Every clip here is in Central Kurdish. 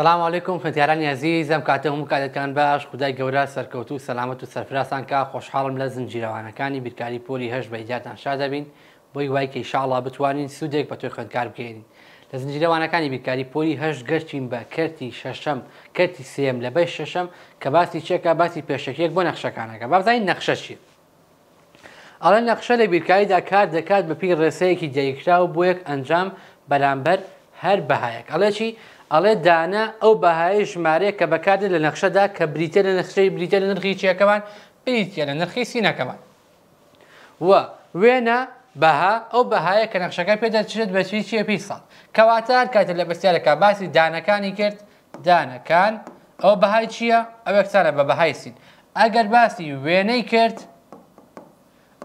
سلام عیکم خوێنتیارانی عزیز ئەم کاتە هەموو کاتەکان باش خدای گەورە سەرکەوت و سەلامەت و سەرفراسان کا خۆشحاڵم لە زنجیرەوانەکانی بیرکاری پۆلی هەش بە ئیدارتان شا دەبین بۆی وای کە شاڵا بتوانین سوودێک بە توی خوێندکار بکەین لە زنجیرەوانەکانی بیرکاری پۆلی هەش گەشتین بە کەرتی شەشەم کەرتی سێم لە بەش شەشەم کە باسی چێکە باسی پێشەکەیەک بۆ نەخشەکانەکە بابزانین نەخشەشی ئەڵە نەخشە لە بیرکاریدا کار دەکات بەپی ڕێسەیەکی دیکرا و بۆ یەک ئەنجام بەرامبەر هەر بەهایەک ئەڵێکی ئەڵێ دانا ئەو بەهای ژمارەیە کە بەکاردێت لە نەخشەدا کە بریتە لە نەخشەی بریتە لە نرخی چیەکەمان بریتە لە نرخی سینەکەمان وە وێنە بەها ئەو بەهایە کە نەخشەکە پێدەچێت بەچوی چیە پیسان کەواتار کاتە لە بەستیارەکە باسی دانەکانی کرد دانەکان ئەو بەهای چییە ئەو یەکسانە بە بەهای سین ئەگەر باسی وێنەی کرد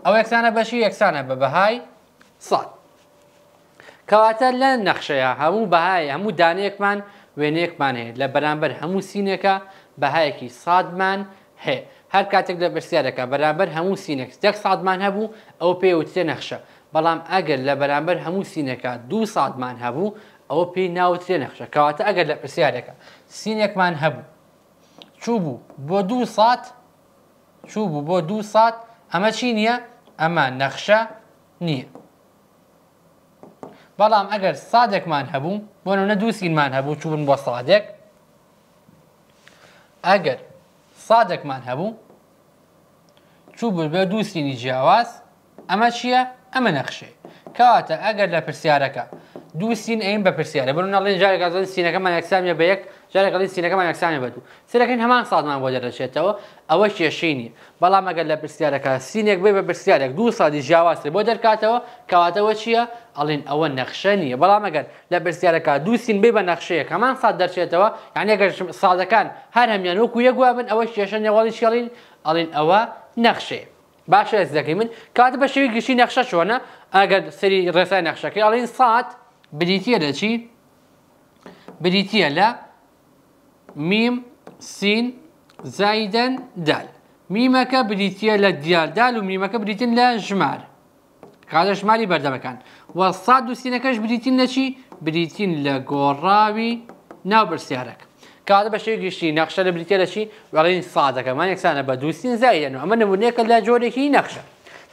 ئەو یەکسانە بەشی یەکسانە بە بەهای ساڵ کەواتە لە نەخشەیە هەموو بەهای هەموو دانەیەکمان وێنەیەکمان هەیە لە بەرامبەر هەموو سینەکە بەهایەکی سادمان هەیە هەر کاتێک لە بەرسیارەکە بەرامبەر هەموو سینەک دەک سادمان هەبوو ئەو پێوتێ نەخشە بەڵام ئەگەر لە بەرامبەر هەموو سینەکە دو سادمان هەبوو ئەوە پێی ناوتێ نەخشە کەواتە ئەگەر لە پرسیارەکە سینێکمان هەبوو چوو بوو بۆ دو سات چوو بوو بۆ دو سات ئەمە چی نییە ئەمە نەخشە نییە. بەڵام ئەگەر سادێکمان هەبوو بۆنە دووسینمان هەبوو چوون بۆ سادێک ئەگەر سادێکمان هەبوو چوو بێ دووسینی جیاواز ئەمە چییە؟ ئەمە نەخشێ کەواتە ئەگەر لە پرسیارەکە دووسین ئەین بە پرسیارە بڕونەڵێن جارێک زن سینەکەمان یەکسامیە بە یەک جارێک قڵی سینەکەمان یەکسانێ بەدو سیرەکەین هەمان ساڵمان بۆ دەرەچێتەوە ئەوە شێشینی بەڵام ئەگەر لە پرسیارەکە سینێک بێ بە پرسیارێک دوو سادی جیاواسێ بۆ دەرکاتەوە کەواتەوە چییە؟ ئەڵین ئەوە نەخشە نیە بەڵام ئەگەر لە پرسیارەکە دووسین بێ بە نەخشەیە هەمان ساد دەرچێتەوە یانێگەر سادەکان هەر هەمیان وەکو یەگووا بن ئەوە شێشە نێواڵی شێڵین ئەڵین ئەوە نەخشەیە. باشە ئەزەکەی من کات بە شێوی گشتی نەخشە چۆنە ئەگەر سەری ڕێسای نەخشەکەی ئەڵین سات بریتە لە چی؟ بریتە لە میم سین زایدەن دال میمەکە بریتە لە دیاردال و میمەکە بریتن لە ژمار کاتە ژماری بەردەمەکان و ساد و سینەکەش بریتین لەچی بریتین لە گۆڕاوی ناو برسیارەك کاتە بە شێگەشتی نەخشە لە بریتە لەچی وڵین سادەکەمان یەکسانە بە دووسین زایدەن و ئەمە نمونونەکە لە جۆرێکی نەخشە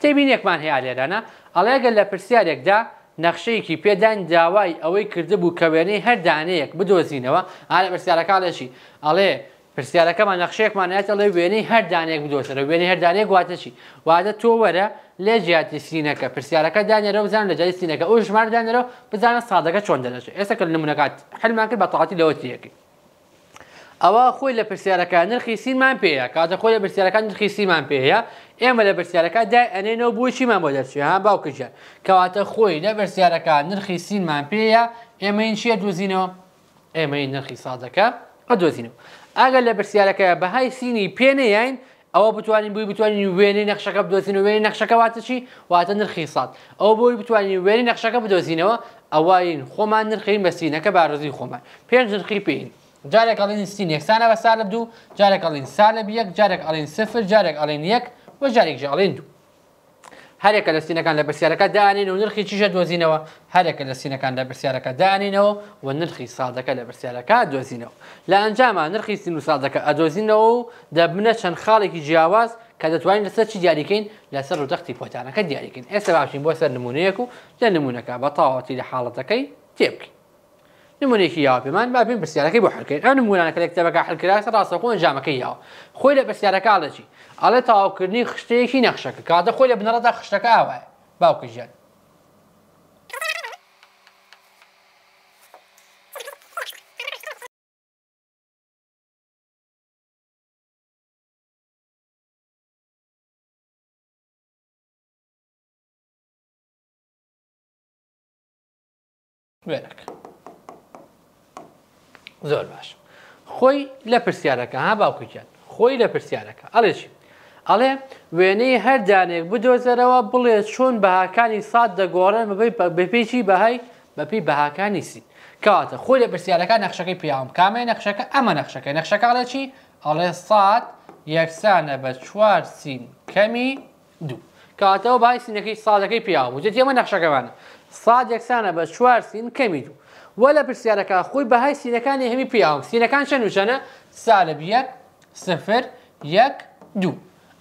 تێبین یەکمان هەیە لێرانە ئەڵێگە لە پرسیارێکدا نەخشەیەکی پێدان داوای ئەوەی کرده بوو کە وێنەی هەر دانەیەک بدۆزینەوە ئالە پرسیارەکانەشی ئەڵێ پرسیارەکەمان نەخشەیەکمانێتە لەوێ وێنەی هەردانێک بدۆسەرە وێنەی هەردانێک گواتەشی وادە تۆ وەرە لە جیاتی سینەکە پرسیارەکە دانێرە بزان لە جای سینەکە ئەو ژمار دانێرەوە بزانە سادەکە چۆن دەرەێت ئێستا کە نمونەکات هەرمان کرد بە تااتی لەوە تیەکەی ئەوە خۆی لە پرسیارەکان نرخی سیمان پێەیە کاتە خۆی لە پرسیارەکان نرخی سیمان پێەیە ئێمە لە برسیارەکە دای ئەنێنەوە بۆچیمان بۆ دەچێها باوکەژە کەواتە خۆی لە بەرسیارەکان نرخی سینمان پێەیە ئێمەین چیە دوزینەوە ئێمەی نرخی سادەکە ئە دۆزینەوە ئاگەر لە برسیارەکە بەهای سینی پێنەیەین ئەوە بتوانین بووی بتوانین وێنەی نەخشەکە بدۆزین و وێنی نەخشەکەواتە چی واتە نرخی سات ئەو بۆی بتوانین وێنی نەخشەکە بدۆزینەوە ئەوین خۆمان نرخی مەسینەکە بارزی خۆمان پێنج نرخی پێین جارێک ئەڵین سین یەکسانە بە سالە دوو جارێک ئەڵین سالە یەک جارێک ئەڵین سفر جارێک ئەڵین یەک وە جارێکژ ئەڵین دوو هەرێکە لە سینەکان لە برسیارەکە دانین و نرخی چیشە دۆزینەوە هەرێکە لە سینەکان لە برسیارەکە دانینەوە و نرخی سادەکە لە برسیارەکە دۆزینەوە لە ئەنجامە نرخی سین و سادەکە ئەدۆزینەوە و دەبنە چەند خاڵێکی جیاواز کە دەتوانین لەسەر چی دیاریکەین لەسەر و دەختی پۆتانەکە دیاریکەین ئێستا باشین بۆ سەر نمونەیەک و لە نمونونەکە بە تاواتی لە حاڵەتەکەی تێبکەین نمونێکی یاپیمان با بین پرسیارەکەی بۆ حکەین ئەم نمونانەکە لە کتێبەکە حلکرا ڕاستەخۆن جامەکەی یاوە خۆی لە بەسیارەکەڵەچی ئەڵێ تاواکردنی خشتەیەکی نەخشەکە کاتە خۆی لە بنەڕەدا خشتەکە ئاوایە باوکە ژیان Verek. زۆر باش خۆی لە پرسیارەکە ها باوکوکیان خۆی لە پرسیارەکە ئەڵێکی ئەڵێ وێنەی هەر دانێک بدۆزەرەوە بڵێ چۆن بەهاکانی سات دەگۆڕن بپێکی بەهای بەپی بەهاکانی سین کەواتە خۆی لە پرسیارەکە نەخشەکەی پیاوم کامێ نەخشەکە ئەمە نەخشەکە نەخشەکەڵێکی ئەڵێ سات یەکسانە بە چوار سین کەمی دوو کاتەوە بای سینەکەی سادەکەی پیاوە جێمە نەخشەکەوانە ساد یەکسانە بە چوار سین کەمی دوو وە لە پرسیارەکە خۆی بەهای سینەکانی هەمی پیاوم سینەکان چەند وژەنە سالب یەک سفر یەک دوو.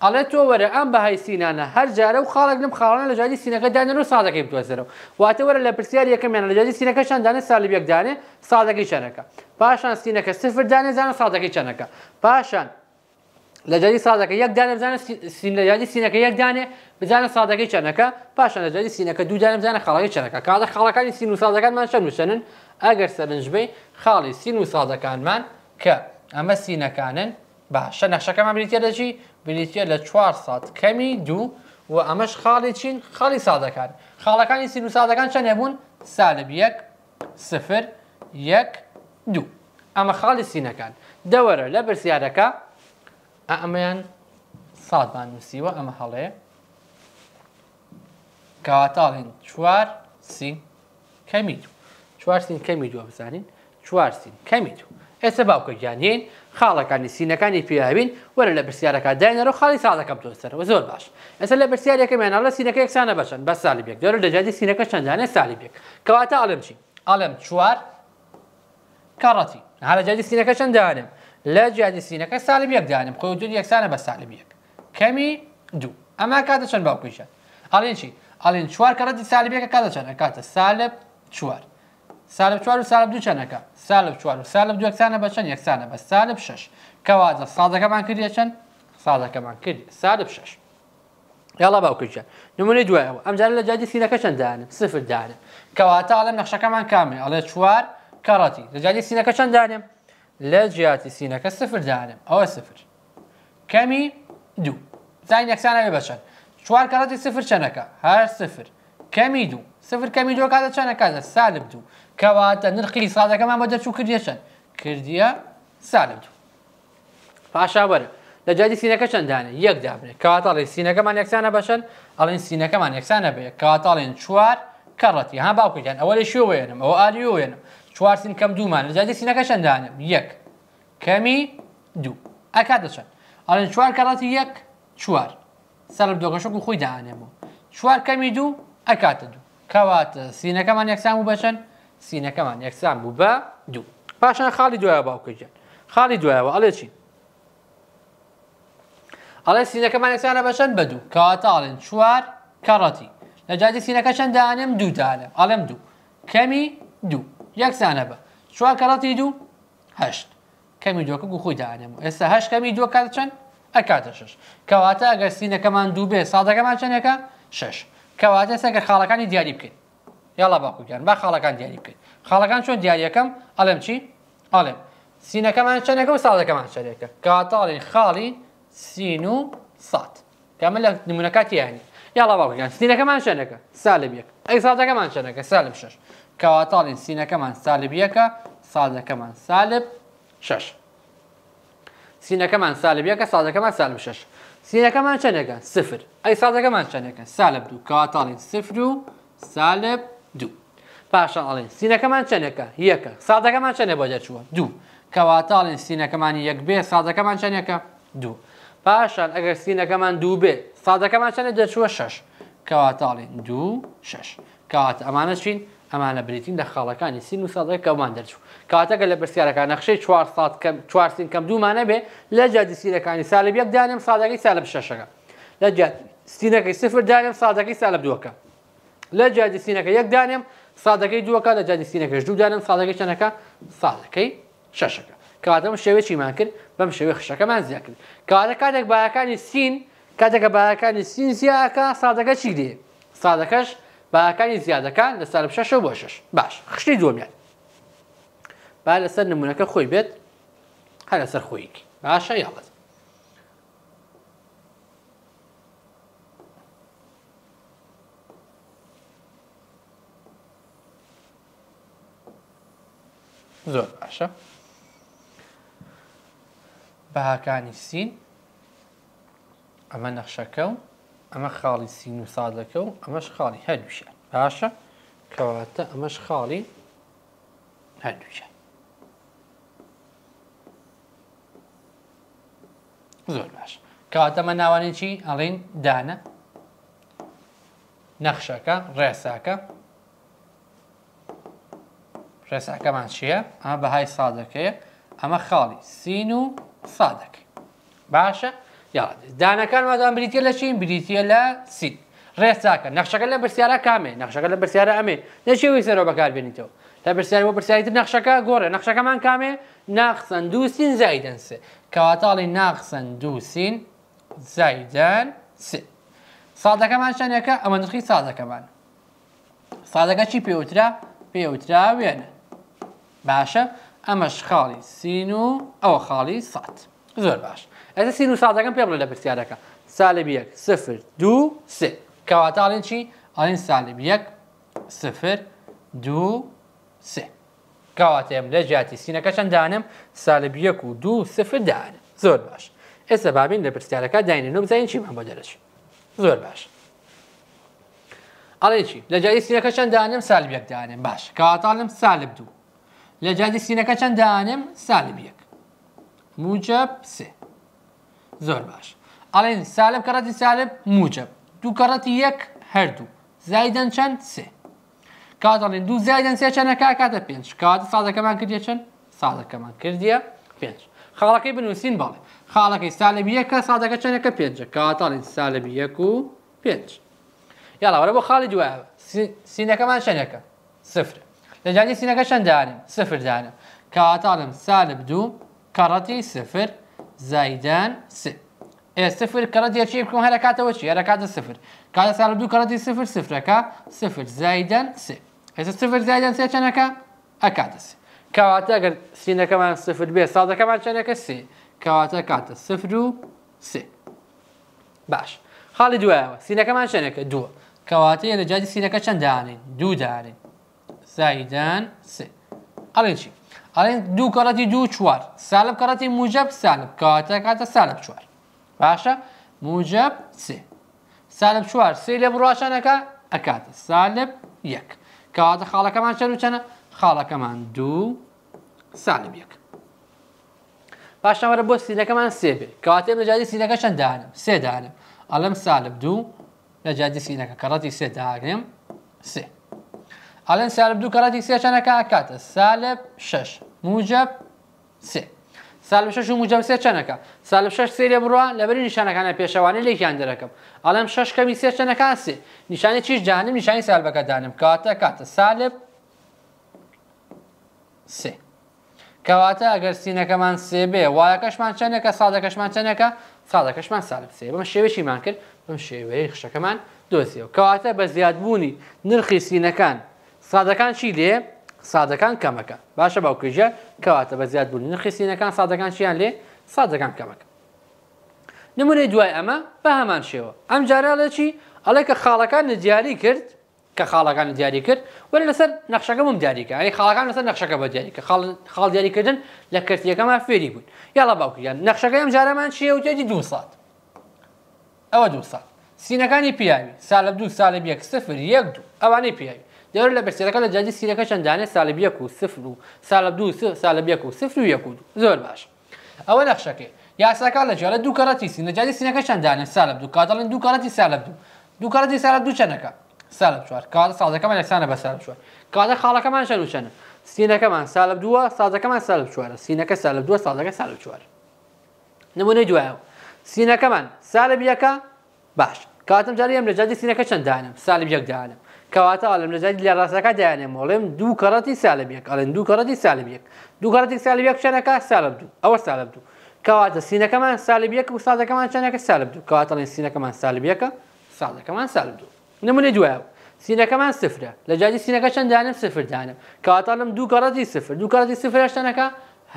ئەڵێ تۆ وەرە ئەم بەهای سینانە هەر جارە و خاڵک نم خاڵانە لە جادی سینەکە دانن و سادەکەی بتوەسەرەوە واتە وەرە لە پرسیار یەکەمیان لە جادی سینەکە چەندانە سالب یەکدانێ سادەکەی چەنەکە پاشان سینەکە سفر دانێزانە سادەکەی چەنەکە پاشان لە جادی سادەکە یەک دانەزانە سینەیادی سینەکە یەک دانێ بزانە سادەکەی چەنەکە پاشان لە جادی سینەکە دوو دانەزانە خاڵەکەی چەنەکە کاتە خاڵەکانی سین و سادەکانمان چەند نووسنن ئەگەر سەرنجبەی خاڵی سین و سازەکانمان کە ئەمە سینەکانن باشە نەخشەکەمان بریتە دەچی بریتە لە 4 سات کەمی دوو و ئەمەش خاڵی چین خاڵی سادەکان خاڵەکانی سین و سادەکان چەند هەبوون سالب یەک سفر یەک دوو ئەمە خاڵی سینەکان دەوەرە لە برسیارەکە ئەمەیان سادمان نووسیوە ئەمە هەڵەیە کەواتاڵین چوار سی کەمی دوو چوارسین کەمی دووە بزانین چوارسین کەمی دوو ئێستا باوکە گیانین خاڵەکانی سینەکانی پیاوین وەرە لە برسیارەکە داینەرەوە خاڵی ساڵەکەم تۆسەر و زۆر باش ئەستا لە برسیارەکەمیانە لە سینەکە یەکسانە بەشن بە سالیبێک دەرە دەجادی سینەکە چەندانە سالیبێک کەواتە ئاڵم چی ئاڵم چوار کاڕەتی هەرە جادی سینەکە چەنددانم لە جیادی سینەکە سالیب یەک دانم خۆ دوور یەکسانە بە سالیب یەک کەمی دوو ئەما کاتە چەند باوکویشە ئاڵێن چی ئاڵێن چوار کەڕەتی سالیبێکە کاتە چەندە کاتە سالب چوار سالب چوار و سالب دوو چەنەکە سالب چوار و سالب دو یەکسانە بە چەند یەکسانە بە سالب شش کەوازە سادەکەمان کردە چەند سادەکەمان کرد سالب شش یاڵا باوکچە نمونەی دوایەوە ئەمجار لە جادی سیرەکە چەنددانم سفر دانم کەواتە ئاڵم نەخشەکەمان کامێ ئەڵێ چوار کەڕەتی لە جادی سینەکە چەنددانم لە جیاتی سینەکە سفر دانم ئەوە سفر کەمی دوو زای یەکسانە بێ بەچەند چوار کەڕەتی سفر چەنەکە هەر سفر کەمی دوو سفر کەمی دوۆ کاتە چەنەکە لە سالب دوو کەواتە نرخی سادەکەمان بە دەرچوو کردێشن کردیە سالم پاشا بەرە لە جادی سینەکە چەندانە یەک دابنێت کاتاڵی سینەکەمان یەکسانە بەشن ئەڵین سینەکەمان یەکسانە بێ کاتاڵێن چوار کەڕەتی ها باوکیان ئەوە لە شێ وێنم ئەوە ئاری وێنم چوار سین کەم دوومان لە جادی سینەکە چەندانم یەک کەمی دوو ئەکات دەچن ئەڵێن چوار کەڕەتی یەک چوار سەرم دۆگەشک و خۆی داانێمەوە چوار کەمی دوو ئەکاتە دوو کەواتە سینەکەمان یەکسان و بەچەند سینەکەمان یەکسان بوو بە دوو پاشان خاڵی دوایە باوکەجیان خاڵی دوایەوە ئەڵێ چین ئەڵێ سینەکەمان یەکسانە بە چەند بە دوو کاتاڵێن چوار کەڕەتی لە جادی سینەکە چەنددانێم دوودانە ئەڵێم دوو کەمی دوو یەکسانە بە چوار کەڕەتی دوو هەشت کەمی دووەکە و خۆی دانێم ئێستا هەش کەمی دووە کات چەند ئەکاتە شش کەواتە ئەگەر سینەکەمان دوو بێ ساادەکەمان چەندەکە شش کەواتە سەگە خاڵەکانی دیاری بکەین یاڵا باقوکیان با خاڵەکان دیاری بکەین خاڵەکان چۆن دیارەکەم ئەڵێم چی ئاڵێم سینەکەمان چەنەکە و ساڵەکەمان شارێکە کاتاڵین خاڵی سین و سات کەمە لە نمونونەکاتی یانی یاڵا باقوکیان سینەکەمان شەنەکە سالب یەک ئەی سادەکەمان شەنەکە سالب شش کەواتاڵین سینەکەمان سالب یەکە سادەکەمان سالب شش سینەکەمان سالب یەکە سادەکەمان سالب شش سینەکەمان چەندەکە سفر ئەی سادەکەمان چەندەکە سالب دوو کاتاڵین سفر و سالب دوو پاشان ئاڵێن سینەکەمان چەندەکە یەکە سادەکەمان چەندە بۆ دەچووە دوو کەواتاڵێن سینەکەمانی یەک بێ سادەکەمان چەندەکە دوو پاشان ئەگەر سینەکەمان دوو بێ سادەکەمان چەندە دەچووە شش کەواتاڵێن دوو شش کەوات ئەمانە چین ئەمانە بریتین لە خاڵەکانی سین و سادەکە کەمان دەرچوو کاتەکە لە برسیارەکان نەخشەی چوار سین کەم دوومانە بێ لە جادی سینەکانی سالب یەک دانم سادەکەی سالب شەشەکە لە سینەکەی سفر دانم سادەکەی سالب دووەکە لە جاجسینەکە یەک دانێم سادەکەی دووەکە لە جاجسینەکەش دوودانم سادەکەی چەنەکە ساڵەکەی شەشەکە کەواتەم شێوێکیمان کرد بەم شێوێ خشەکەمان زیاد کرد کاتە کاتێک باەکانی سین کاتێکە باەکانی سین زیاکە سادەکە چی دێ سادەکەش باەکانی زیادەکان لە سا شش بۆ شش باش خشتی دووەمیان با لەسەر نمونونەکە خۆی بێت هەر لەسەر خۆیکی باشە یاڵەت زۆر باشە بەهاکانی سین ئەمە نەخشەکە و ئەمە خاڵی سین و سادەکە و ئەمەش خاڵی هەردووشە باشە کەواتە ئەمەش خاڵی هەردووشە زۆر باش کەواتەمە ناوانێکی ئەڵین دانە نەخشەکە ڕێساکە رسح كمان شيء أما بهاي صادك هي إيه؟ أما خالي سينو صادك باشا يلا دانا كان ما دام بريتيلا شين بريتيلا سين رساك نقشة كلا برسيارة كامي نقشة كلا برسيارة أمي نشي ويسر وبكار بنيتو لا برسيارة وبرسيارة نقشة كا غورة نقشة كمان كامي ناقصن دو سين زايدن سي كواتالي ناقصن دو سين زايدن سي صادا كمان شان يكا أما نرخي صادا كمان صادا كا شي بيوترا بيوترا وينه باشە ئەمەش خاڵی سین و ئەوە خاڵی سات زۆر باش ئەدە سین و سادەکەم پێ بڵێ لە پرسیارەکە سالبی یەک سفر دوو سێ کەواتاڵین چی ئاین سالبی یەک سفر دوو سێ کەواتەیەم لە جیاتی سینەکە چەندانم سالبی یەک و دوو سفر دان زۆر باش ئێستا بابین لە پرسیارەکە داینێن و بزانین چیمان بۆ دەرەش زۆر باش ئەڵێ چی لە جای سینەکە چەندانم سالب یەکدانم باش کەواتاڵم سالب دوو لە جادی سینەکە چەند دانێم سالب یەک موجب سێ زۆر باش ئەڵێن سالب کەڕەتی سالب موجب دوو کەڕەتی یەک هەردوو زایدەن چەند سێ کاتڵێن دوو زایدەن سێ چەندەکە کاتە پێنج کاتە سادەکەمان کردیە چەند سادەکەمان کردیە پێنج خاڵەکەی بنووسین باڵێ خاڵەکەی سالبی یەکە سادەکە چەندەکە پێنجە کاتڵێن سالبی یەک و پێنج یاڵاوەرە بۆ خاڵی دوایە سینەکەمان شەنەکە سفرە رجالي سينا كشان داني صفر داني كاتالم سالب دو كارتي صفر زايدان س إيه صفر كارتي يا شيخ كم هلكات وشي هلكات صفر كات سالب دو كارتي صفر صفر كا صفر زايدان س إيه صفر زايدان س كان كا أكاد س كاتا قد سينا كمان صفر بي صاد كمان شنكا كا س كاتا كات صفر س باش خالد دو سينا كمان شنكا دو كواتي يا رجالي سينا كشان داني دو داني زایدان سێ ئەڵێ چی؟ ئەڵێن دوو کەڵەتی دوو چوار سالب کەڵەتی موجب سالب کاتە کاتە سالب چوار باشە موجب سێ سالب چوار سێ لە بڕاشانەکە ئەکاتە سالب یەک کاتە خاڵەکەمان چەند وچەنە خاڵەکەمان دوو سالب یەک باشەوەرە بۆ سیلەکەمان سێبێ کاتێ لەجادی سیلەکە چەند دانم سێ دانم ئەلم سالب دوو لە جادی سینەکە کەڕەتی سێ داگرم سێ ئالێن سالب دوو کەڕاتی سێ چەنەکە ئاکاتە سالب شش موجب سێ سالب شش و موجب سێ چەنەکە سالب شش سێ لێ بڕوە لەبەری نیشانەکانە پێشەوانی لێکیان دەرەکەم ئەڵم شش کەمی سێ چەنەکان سێ نیشانی چیش جانم نیشانی سالبەکە دانم کاتە کاتە سالب سێ کەواتە ئەگەر سینەکەمان سێ بێ وایەکەشمان چەندێکە سادەکەشمان چەندێکە سادەکەشمان سالب سێ بەمە شێوەشیمان کرد بەم شێوەیە خشەکەمان دۆزیەوە کەواتە بە زیادبوونی نرخی سینەکان سادەکان چی لێ سادەکان کەمەکە باشە باوکژە کەواتە بە زیاد بوون نرخیسینەکان سادەکان چیان لێ سادەکان کەمەکە نمونەی دوای ئەمە بە هەمان شێوە ئەم جارە لە چی ئەڵێ کە خاڵەکان دیاری کرد کە خاڵەکان دیاری کرد وەرە لەسەر نەخشەکەم دیاریکە ئەنی خاڵەکان لەسەر نەخشەکە بە دیاریکە خاڵ دیاریکردن لە کردیەکەمان فێری بوون یاڵە باوکیان نەخشەکە ئەم جارەمان چیە وتێتی دو سات ئەوە دو سات سینەکانی پیاوی سالە دو سالە یەک سفر یەک دوو ئەوانەی پیاوی دەور لە بەسیرەکە لە جادی سیرەکە چەندانێ ساڵب یەک و سفر و ساڵب دو ساڵب یەک و سفر و یەک و زۆر باش ئەوە نەخشەکەی یاساکە لە جوێرە دوو کەڕەتی سین لە جادی سینەکە چەندانێ ساڵب دوو کاتەڵن دوو کەڕەتی ساڵب دوو دوو کەڕەتی ساڵب دوو چەنەکە ساڵب چوار کاتە سازەکەمان لەسانە بە ساڵب چوار کاتە خاڵەکەمان شەر و چەنە سینەکەمان ساڵب دووە سازەکەمان ساڵب چوارە سینەکە ساڵب دووە سازەکە ساڵب چوار نمونەی دوایە سینەکەمان ساڵب یەکە باش کاتم جاری ئەم لە جادی سینەکە چەندانم ساڵب یەکدانم کەواتە ئالم لەجای لە ڕاستەکە دایانێ مڵێم دوو کەڕەتی سالم یەک ئەلێن دوو کەڕەتی سالم یەک دوو کەڕەتی سالب یەک شەنەکە سالب دوو ئەوە سالب دوو کەواتە سینەکەمان سالب یەک و سادەکەمان چەنەکە سالب دوو کەواتەڵێن سینەکەمان سالب یەکە سادەکەمان سالب دوو نمونە دوایە سینەکەمان سفرە لە جای سینەکە چەنددانم سفردانم کەواتەڵم دوو کەڕەتی سفر دوو کەڕەتی سفرە شەنەکە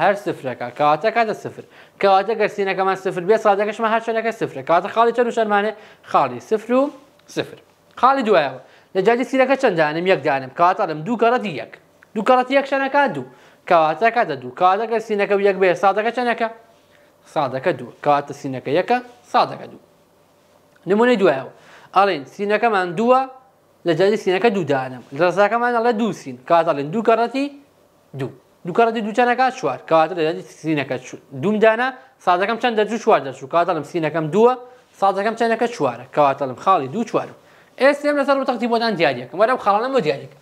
هەر سفرەکە کەواتە کاتە سفر کەواتە گەرسینەکەمان سفر بێ سادەکەشمە هەر شەنەکە سفرە کاتە خاڵی چەند و شەرمانێ خاڵی سفر و سفر خاڵی دوایەوە لەجای سیرەکە چەنددانم یەکدانم کاتەڵم دوو کەڕەتی یەک دوو کەڕەتی یەک شەنەکە دوو کەواتەکە دە دوو کاتەکە سینەکە یەک بێ سادەکە چەنەکە سادەکە دوو کاتە سینەکە یەکە سادەکە دوو نمونەی دوایەوە ئەڵێن سینەکەمان دووە لە جای سینەکە دوودانم ڕزاکەمان ئەڵە دووسین کاتەڵێن دوو کەڕەتی دوو دووکەڕەتی دووچەنەکە چوار کاتە لە سینەکە دومدانە سادەکەم چەند دەجو چوار دەچوو کاتەڵم سینەکەم دووە سادەکەم چەنەکە چوارە کەواتەڵم خاڵی دوو چوارم ئێسم لەسەر تەختی بۆدان دیارەکەم وەرە خاڵم بۆ دیارێکم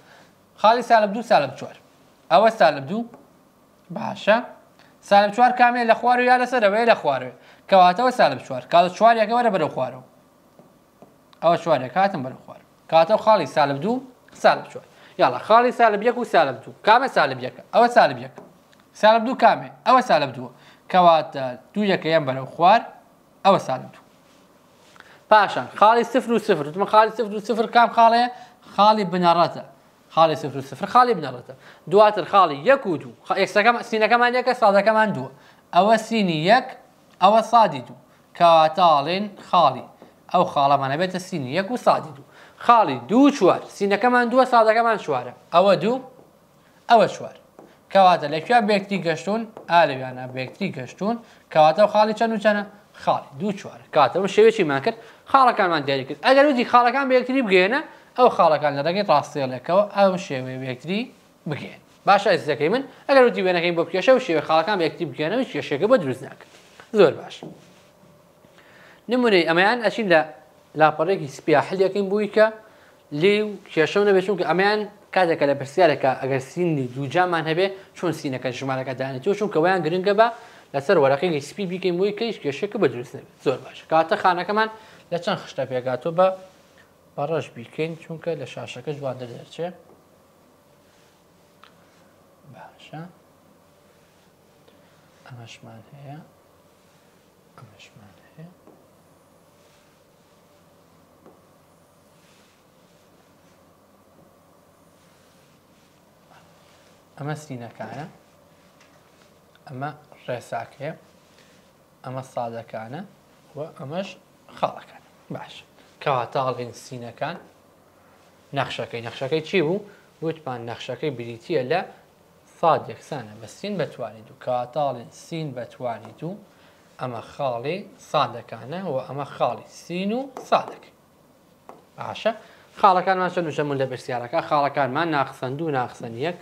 خاڵی سالب دوو سالب چوار ئەوە سالب دوو باشە سالب چوار کامێ لە خوارد و یا لەسەرەوەی لە خواروێ کەواتەوە سالب چوار کاڵ چوارێکەکە وەرە بەرە خوارەوە ئەوە چوارێک هاتم بەرە خوارد کاتەوە خاڵی سالب دوو سالب چوار یاڵە خاڵی سالب یەک و سالب دوو کامە سالب یەکە ئەوە سالب یەک سالب دوو کامێ ئەوە سالب دووە کەواتە دوو یەکەیان بەرەو خوار ئەوە سالب دوو پاشان خاڵی سفر و سفر وتمە خاڵی سفر و سفر کام خاڵەیە خاڵی بنەڕەتە خاڵی سفر و سفر خاڵی بنەڕەتە دواتر خاڵی یەک و دوو یەکسەکەم سینەکەمان یەکە سادەکەمان دووە ئەوە سینی یەک ئەوە سادی دوو کاتاڵێن خاڵی ئەو خاڵەمانە بێتە سینی یەک و سادی دوو خاڵی دوو چوار سینەکەمان دووە سادەکەمان چوارە ئەوە دوو ئەوە چوار کەواتە لەکوێ بێکتی گەشتون ئالەویانە بێکتی گەشتون کەواتە و خاڵی چەند و چەنە خاڵی دوو چوارە کاتەوە شێوێکیمان کرد خاڵەکانمان دیاری کرد ئەگەر وتی خاڵەکان بەیەکتری بگێنە ئەو خاڵەکان لە ڕێگەی ڕاستێلەکەەوە ئەو شێوێ بەیەکتری بگێن باشە ئەزەکەی من ئەگەر وتی وێنەکەی بۆ پێشە و شێوێ خاڵەکان بەیەکتی بگێنەوە کێشەکە بە دروست ناکرد زۆر باش نمونەی ئەمەیان ئەچین لە لاپەڕێکی سپیاحلیەکەین بووی کە لێو کێشەم نەبێتون کە ئەمەیان کاتێکە لە پرسیارەکە ئەگەر سینی دووجامان هەبێ چۆن سینەکە ژمارەکە دانێتەوە چون کەوەیان گرنگە بە لەسەر وەرەقی سپی بیکەین بۆی کەیش کێشێکە بەدروست زۆر باش کاتە خانەکەمان لە چەند خشتە پێگاتۆ بە بەڕەش بیکەین چونکە لە شاشەکە جوان دەدەرچێ باشە ئەمەشمان هەیە ئەمەشمان هەیە ئەمە سینەکانە ئەمە ڕێساکەیە ئەمە سادەکانە و ئەمەش خاڵەکان باش کەواتاڵین سینەکان نەخشەکەی نەخشەکەی چی بوو وتمان نەخشەکەی بریتە لە ساد یەکسانە بە سین بتوانیت و کەواتاڵین سین بتوانیت و ئەمە خاڵی سادەکانە و ئەمە خاڵی سین و سادەکە باشە خاڵەکانمان چەند نوژەمون لە بەرسیارەکە خاڵەکانمان ناخسەند و ناخسەند یەک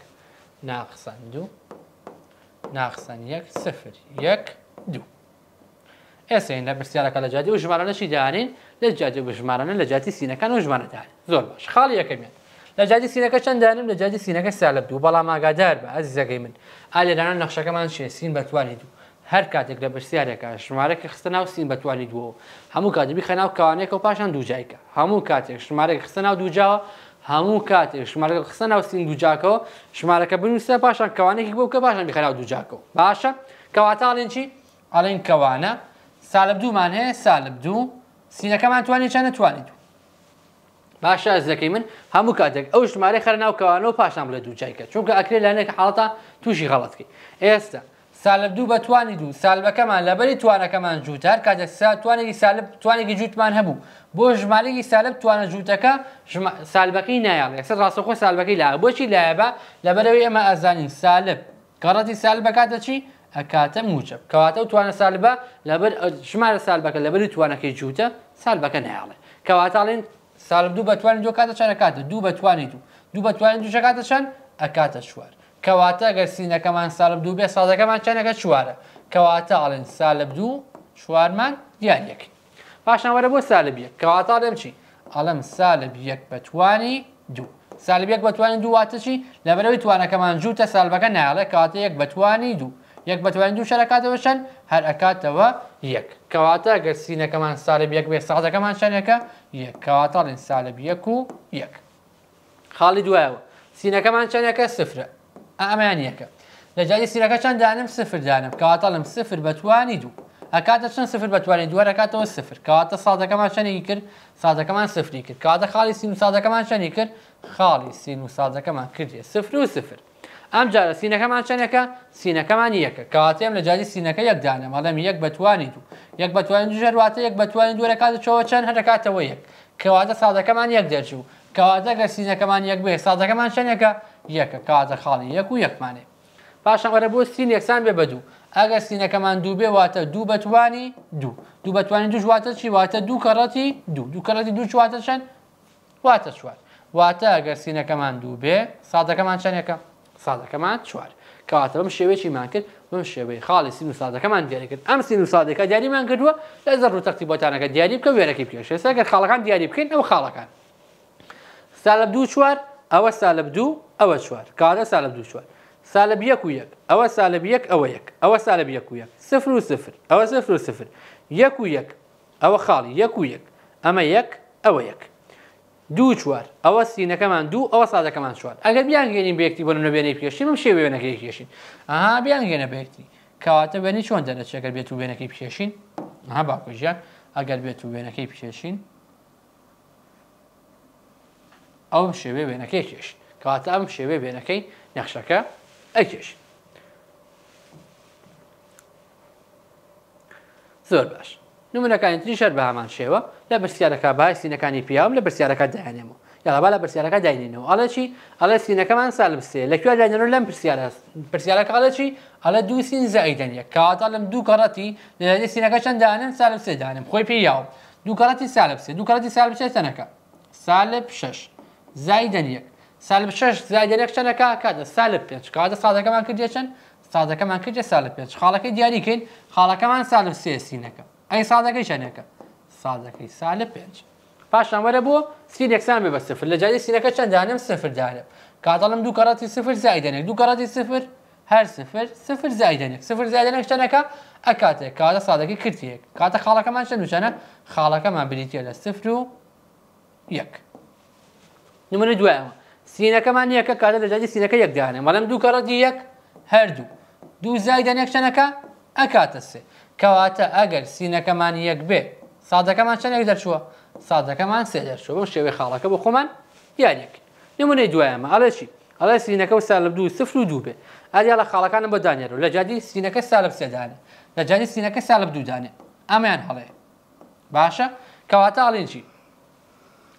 ناخسەند و ناخسن یەک سفر یەک دوو ئێسین لە برسیارەکە لە جادی و ژمارانەشی دانین لە جادی و ژمارانە لە جاتی سینەکان و ژمانەدان زۆر باش خاڵی یەکەمێن لە جادی سینەکە چەنددانم لە جادی سینەکە سالب دوو بەڵام ئاگادار بە ئەز زەگەی من ئالێدانان نەخشەکەمان شێسین بەتوانی دوو هەر کاتێک لە برسیارێکە ژمارەکە خستە ناو سین بەتوانی دووە هەموو کاتبی خەناو کاوانێکە و پاشان دووجایکە هەموو کاتێک ژمارەی خستە ناو دووجاوە هەموو کاتێک ژمارەکە قسە ناوسین دووجاکەوە ژمارەکە بنووسە پاشان کەوانێکی بۆ کە باشان بخەراو دووجاکەوە باشە کەواتاڵێن چی ئەڵێن کەوانە سالب دوومان هەیە سالب دوو سینەکەمان توانانی چە نتوانیت باشە ئەزەکەی من هەموو کاتێک ئەو ژمارە خەرناو کەوانەوە پاشان بڵێ دووجایکە چونکە ئەکرێ لەنێک حڵتا تووشی غەڵەتکەی ئێستا سالب دوو بەتوانی دوو سالبەکەمان لەبەری توانەکەمان جووت هەر کاتێک سا توانێکی سالب توانێکی جووتمان هەبوو بۆ ژمارەی سالب توانە جووتەکە سالبەکەی نایڵ یەکسەر ڕاستەخۆ سالبەکەی لایە بۆچی لایەبە لەبەرەوەی ئەمە ئازانین سالب کەڕەتی سالب بەکاتە چی؟ ئەکاتە موچەب کەواتە و توانە سالبە لەبەر ژمارە سالبەکە لەبەری توانەکەی جووتە سالبەکە نایڵێ کەواتاڵێن سالب دوو بەتوانین دوو کاتە چەرەکاتە دوو بەتوانیت و دوو بەتوانین دوو شکاتە چەند ئەکاتە شووار کەواتە ئەگەر سینەکەمان سالب دوو بێ سازەکەمان چەندەکە چوارە کەواتە ئاڵێن سالب دوو چوارمان دیان یەک پاشان وەرە بۆ سالب یەک کەواتە ئاڵێم چی ئەڵم سالب یەک بەتوانی دوو سالب یەک بەتوانین دوواتە چی لەبەرەوەی توانەکەمان جووتە سالبەکە ناڵێ کەواتە یەک بەتوانی دوو یەک بەتوانین دوو شەرکاتەوە چەند هەر ئەکاتەوە یەک کەواتە ئەگەر سینەکەمان سالب یەک بێ سازەکەمان چەندەکە یەک کەواتەڵێن سالب یەک و یەک خاڵی دوایەوە سینەکەمان چەندەکە سفرە ئەمەیان یەکە لە جای سیرەکە چەند دانم سفر دانم کەواتە لەم سفر بەتوانی دوو ئەکاتە چەند سفر بەتوانین دووەرەکاتەوە سفر کەواتە سادەکەمان چەندی کرد سادەکەمان سفری کرد کاتە خاڵی سین و سادەکەمان چەندی کرد خاڵی سین و سادەکەمان کردێ سفر و سفر ئەم جارە سینەکەمان چەندەکە سینەکەمان یەکە کەواتەیەم لە جاری سینەکە یەکدانە مەڵێم یەک بەتوانی دوو یەک بەتوانین ژەرواتە یەک بەتوانین دوورەکات چەوە چەند هەرەکاتەوە یەک کەواتە سادەکەمان یەک دەرچوو کەواتەگە سینەکەمان یەک بێ سادەکەمان چەندەکە یەکە کاتە خاڵی یەک و یەکمانێ پاشان وەرە بۆ سین یەکسان بێ بە دوو ئەگە سینەکەمان دوو بێ واتە دوو بەتوانی دوو دوو بەتوانی دوو واتە چی واتە دوو کەڕەتی دوو دوو کەڕەتی دوو چواتە چەند واتە چوار واتە ئەگەر سینەکەمان دوو بێ سادەکەمان چەندەکە سادەکەمان چوار کاتە بەم شێوێکیمان کرد بم شێوەی خاڵی سین و سادەکەمان دیاریکرد ئەم سین و سادەکە دیاریمان کردووە لە زەر و تەختی بۆتانەکە دیاری بکە وێرەکی پێشێسەگەر خاڵەکان دیاری بکەین ئەو خاڵەکان سالب دوو چوار ئەوە سالب دوو ئەوە چوار کارە سالب دوو چوار سالب یەک و یەک ئەوە سالب یەک ئەوە یەک ئەوە سالب یەک و یەک سفر و سفر ئەوە سفر و سفر یەک و یەک ئەوە خاڵی یەک و یەک ئەمە یەک ئەوە یەک دوو چوار ئەوە سینەکەمان دوو ئەوە سادەکەمان چوار ئەگەر بیان گەێنین بەکتی بۆ نوێنەی پێشین من شێ وێنەکەی کێشین ئاها بیان گەێنە بەکتی کەواتە بەنی چۆن دەنەچەکە بێت و وێنەکەی پێشین ها باکوژیان ئەگەر بێت و وێنەکەی پێشین ئەوم شێوێ وێنەکەی کێش کەواتە ئەم شێوێ وێنەکەی نەخشەکە ئەکێش زۆر باش نمونەکانی تری شەر بە هەمان شێوە لە برسیارەکە باش سینەکانی پیاوم لە برسیارەکە دایانێمەوە یاڵبا لە برسیارەکە داینینەوە ئەڵە چی ئەڵە سینەکەمان سال بسێ لەکوێ داینەوە لەم پرسیارەکە ئەڵە چی ئەلە دوو سین زەعیدەنیە کاتا لەم دوو کەڕەتی لەێ سینەکە چەنددانن سال سێدانم خۆی پێیاوم دوو کەڕەتی سالە بسێ دوو کەڕەتی سال بچێت تەنەکە سالب شش زایدەن یەک سال شش زایدەرێک چەنەکە کاتە سال پێنج کاتە سادەکەمان کردێ چەند سادەکەمان کردێ سال پێنج خاڵەکەی دیاریکەین خاڵەکەمان سالم سێسینەکە ئەی سادەکەی چەنەکە سادەکەی سال پێنج پاشان وەرە بۆ سینێکسان بێ بە سفر لە جای سینەکە چەنددانم سفردانم کاتەڵم دوو کەڕاتی سفر زایدەنێک دوو کەڕاتی سفر هەر سفر سفر زایدەنێک سفر زایدەنێک شتەنەکە ئەکاتێک کاتە سادەکەی کردیەک کاتە خاڵەکەمان چەند وچەنە خاڵەکەمان بریتە لە سفر و یەک. نمونە دوایەوە سینەکەمان یەکە کاتە دەجاجی سینەکە یەکدانێ مەڵم دوو کەڕەتی یەک هەردوو دوو زایدان یەکشەنەکە ئەکاتە سێ کەواتە ئەگەر سینەکەمان یەک بێ سادەکەمان چەندێک دەرچووە سادەکەمان سێ دەرچوە بۆ شێوەی خاڵەکە بۆ خۆمان یانێک نمونەی دوایەمە ئەڵێکی ئەڵێ سینەکە و سالب دوو سفر و دوو بێ ئەریا لە خاڵەکانم بەدانێت و لە جادی سینەکە سالب سێدانێ لە جادی سینەکە سالب دوودانێ ئەمەیان هەڵێ باشە کەواتە ئاڵێن چی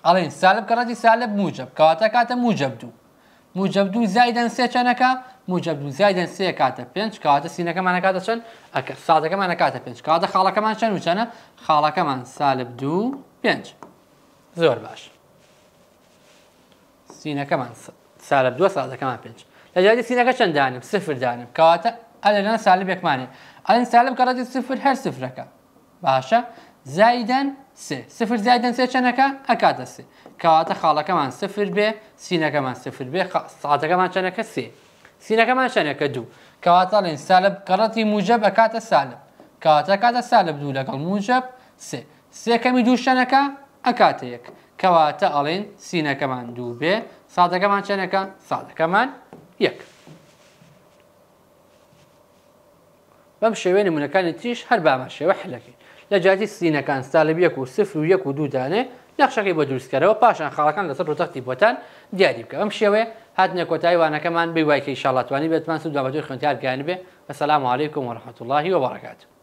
ئەڵێن سالب کە ڕەتی سالب موجب کەواتە کاتە موجب دوو موجب دوو زایدەن سێ چەنەکە موجب دوو زایدەن سێ کاتە پێنج کاتە سینەکەمانە کاتە چەند ئەکە سادەکەمانە کاتە پێنج کاتە خاڵەکەمان چەند وچەنە خاڵەکەمان سالب دوو پێنج زۆر باش سینەکەمان سالب دووە سادەکەمان پێنج لە جای سینەکە چەند دانم سفر دانم کەواتە ئەلەنە سالب یەکمانێ ئەلەن سالب کە ڕەتی سفر هەر سفرەکە باشە زایدەن سێ سفر زیادەن سێ چەنەکە ئەکاتە سێ کەواتە خاڵەکەمان سفر بێ سینەکەمان سفر بێ ساعتەکەمان چەنەکە سێ سینەکەمان چەنەکە دوو کەواتەڵێن سالب قەڵەتی موجب ئەکاتە سالب کەواتە کاتە سالب دوو لەگەڵ موجب سێ سێکەمی دوو شەنەکە ئەکاتە یەک کەواتە ئەڵێن سینەکەمان دوو بێ سادەکەمان چەنەکە سادەکەمان یەک بەم شێوێن نمونونەکانی تریش هەر بامە شێوە حلەکەی لە سینەکان ستالب یەک و سفر و یەک و دوودانێ نەخشەکەی بۆ دروستکەرەوە پاشان خاڵەکان لەسەر ڕتەختی بۆتان دیاری بکە ئەم شێوەیە هاتنە کۆتایوانەکەمان بی وایکەی شڵاتوانی بێتمان سو دوابەتوی خوندیارگەیان بێ بە سەسلام عیکم وەرحەت اللهی